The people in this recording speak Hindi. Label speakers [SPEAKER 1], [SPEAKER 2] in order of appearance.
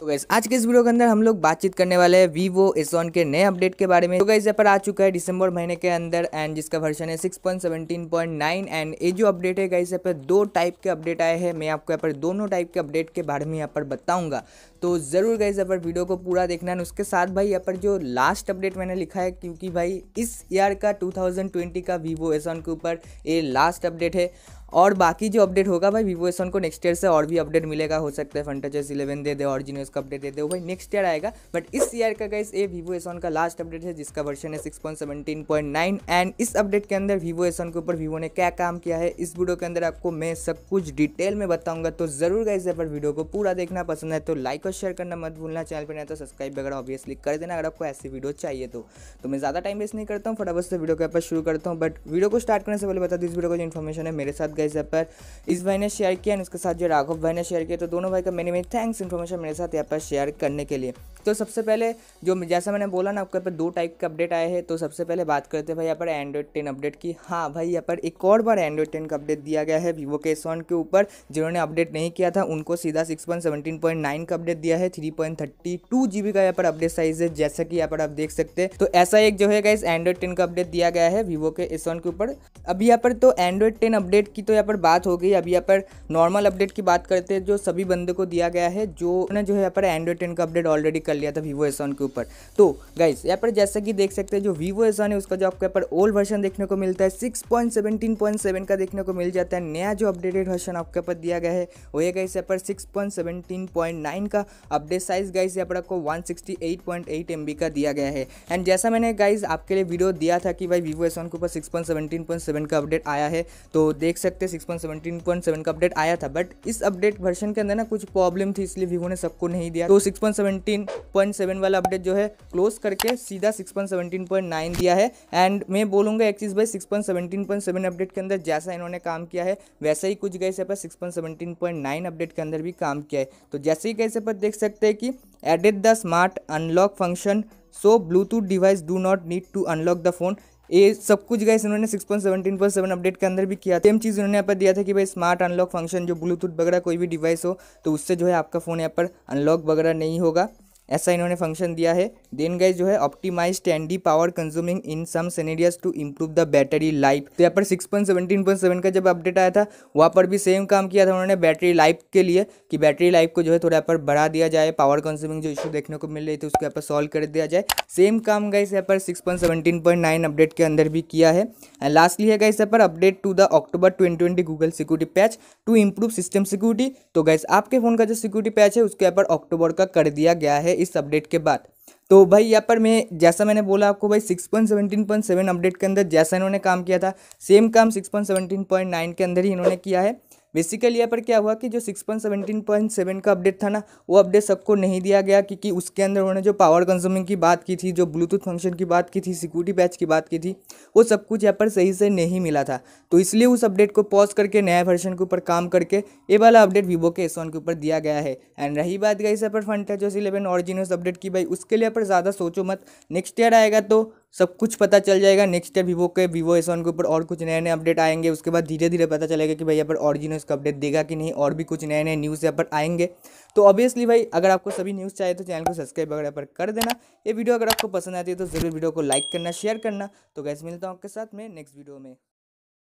[SPEAKER 1] तो गैस आज के इस वीडियो के अंदर हम लोग बातचीत करने वाले हैं वीवो एस के नए अपडेट के बारे में तो गैस यहाँ पर आ चुका है दिसंबर महीने के अंदर एंड जिसका वर्जन है 6.17.9 एंड ये जो अपडेट है गैस यहाँ पर दो टाइप के अपडेट आए हैं मैं आपको यहाँ पर दोनों टाइप के अपडेट के बारे में यहाँ पर बताऊँगा तो ज़रूर गैस यहाँ पर वीडियो को पूरा देखना है उसके साथ भाई यहाँ पर जो लास्ट अपडेट मैंने लिखा है क्योंकि भाई इस ईयर का टू का वीवो एस के ऊपर ये लास्ट अपडेट है और बाकी जो अपडेट होगा भाई वीवो एस को नेक्स्ट ईयर से और भी अपडेट मिलेगा हो सकता है फंटाचेस इलेवन दे दे और उसका अपडेट दे दो भाई नेक्स्ट ईयर आएगा बट इस ईयर का गाइस ये वीवो एस का लास्ट अपडेट है जिसका वर्षन है सिक्स एंड इस अपडेट के अंदर वीवो एस के ऊपर वीवो ने क्या काम किया है इस वीडियो के अंदर आपको मैं सब कुछ डिटेल में बताऊंगा तो जरूर गाइस यहाँ वीडियो को पूरा देखना पसंद है तो लाइक और शेयर करना मत भूलना चैनल पर नहीं तो सब्सक्राइब वगैरह ऑब्वियसली कर देना अगर आपको ऐसी वीडियो चाहिए तो तो मैं ज़्यादा टाइम वेस्ट नहीं करता हूँ फटाफट से वीडियो के यहाँ पर शुरू करता हूँ बट वीडियो को स्टार्ट करने से पहले बता दूँ इस वीडियो को जो इन्फॉर्मेशन है मेरे साथ गाइस यहाँ पर इस भाई ने शेयर किया उसके साथ जो राघव भाई ने शेयर किया तो दोनों भाई का मैंने मेरी थैंक्स इन्फॉर्मेशन मेरे साथ आपके यहाँ पर शेयर करने के लिए तो सबसे पहले जो जैसा मैंने बोला ना आपके पर दो टाइप के अपडेट आए हैं तो सबसे पहले बात करते हैं भाई यहाँ पर एंड्रॉइड टेन अपडेट की हाँ भाई यहाँ पर एक और बार एंड्रॉइड टेन का अपडेट दिया गया है वीवो के एस के ऊपर जिन्होंने अपडेट नहीं किया था उनको सीधा six point seventeen point nine का अपडेट दिया है three point thirty two G B का यहाँ पर अपडेट साइज है जैसा कि यहाँ पर आप देख सकते हैं तो ऐसा एक जो है इस एंड्रॉइड टेन का अपडेट दिया गया है वीवो के एस के ऊपर अब यहाँ पर तो एंड्रॉइड टेन अपडेट की तो यहाँ पर बात हो गई अभी यहाँ पर नॉर्मल अपडेट की बात करते हैं जो सभी बंदे को दिया गया है जो ने जो है यहाँ पर एंड्रॉइड टेन का अपडेट ऑलरेडी कर लिया था वीवो एस के ऊपर तो गाइस यहाँ पर जैसा कि देख सकते हैं जो वीवो एस है उसका जो आपको यहाँ पर ओल्ड वर्जन देखने को मिलता है सिक्स का देखने को मिल जाता है नया जो अपडेटेड वर्षन आपके पास दिया गया है वो है गाइस यहाँ पर सिक्स का अपडेट साइज गाइस यहाँ पर आपको वन सिक्सटी का दिया गया है एंड जैसा मैंने गाइज आपके लिए वीडियो दिया था कि भाई वीवो एस के ऊपर सिक्स का अपडेट आया है तो देख सकते सिक्स पॉइंट का अपडेट आया था बट इस अपडेट वर्षन के अंदर ना कुछ प्रॉब्लम थी इसलिए वीवो ने सबको नहीं दिया तो सिक्स वाला अपडेट जो है क्लोज करके सीधा सिक्स दिया है एंड मैं बोलूँगा एक चीज़ भाई सिक्स अपडेट के अंदर जैसा इन्होंने काम किया है वैसे ही कुछ गए से पर सिक्स अपडेट के अंदर भी काम किया है तो जैसे ही गए पर देख सकते हैं कि added the smart unlock function so Bluetooth device do not need to unlock the phone ये सब कुछ गए इन्होंने six point seventeen point seven update के अंदर भी किया सेम चीज़ उन्होंने यहाँ पर दिया था कि भाई स्मार्ट अनलॉक फंक्शन जो ब्लूटूथ वगैरह कोई भी डिवाइस हो तो उससे जो है आपका फ़ोन यहाँ पर अनलॉक वगैरह नहीं होगा ऐसा इन्होंने फंक्शन दिया है देन गाइज जो है optimize and the power consuming in some scenarios to improve the battery life तो यहाँ पर six point seventeen point seven का जब अपडेट आया था वहाँ पर भी सेम काम किया था उन्होंने बैटरी लाइफ के लिए कि बैटरी लाइफ को जो है थोड़ा यहाँ पर बढ़ा दिया जाए पावर कंज्यूमिंग जो इशू देखने को मिल रही थी उसको यहाँ पर सॉल्व कर दिया जाए सेम काम गाइस यहाँ पर six point seventeen point nine update के अंदर भी किया है एंड लास्टली है गाइस यहाँ पर update to the October twenty twenty Google security patch to improve system security तो गाइस आपके फोन का जो सिक्योरिटी पैच है उसको यहाँ पर अक्टूबर का कर दिया गया है इस अपडेट के बाद तो भाई यहाँ पर मैं जैसा मैंने बोला आपको भाई six point seventeen point seven update के अंदर जैसा इन्होंने काम किया था सेम काम six point seventeen point nine के अंदर ही इन्होंने किया है बेसिकली यहाँ पर क्या हुआ कि जो six point seventeen point seven का अपडेट था ना वो अपडेट सबको नहीं दिया गया क्योंकि उसके अंदर उन्होंने जो पावर कंज्यूमिंग की बात की थी जो ब्लूटूथ फंक्शन की बात की थी सिक्योरिटी पैच की बात की थी वो सब कुछ यहाँ पर सही से नहीं मिला था तो इसलिए उस अपडेट को पॉज करके नया वर्जन के ऊपर काम करके ये वाला अपडेट वीवो के एस के ऊपर दिया गया है एंड रही बात गई सर पर फंड फंटेजोस इलेवन ऑरिजिनल अपडेट की भाई उसके लिए पर ज़्यादा सोचो मत नेक्स्ट ईयर आएगा तो सब कुछ पता चल जाएगा नेक्स्ट ईयर वीवो के वीवो एस वन के ऊपर और कुछ नए नए अपडेट आएंगे उसके बाद धीरे धीरे पता चलेगा कि भाई यहाँ पर ऑरिजिनल इसका अपडेट देगा कि नहीं और भी कुछ नए नए न्यूज़ यहाँ पर आएंगे तो ऑब्वियसली भाई अगर आपको सभी न्यूज़ चाहिए तो चैनल को सब्सक्राइब वगैरह पर कर देना ये वीडियो अगर आपको पसंद आती है तो ज़रूर वीडियो को लाइक करना शेयर करना तो गैस मिलता हूँ आपके साथ में नेक्स्ट वीडियो में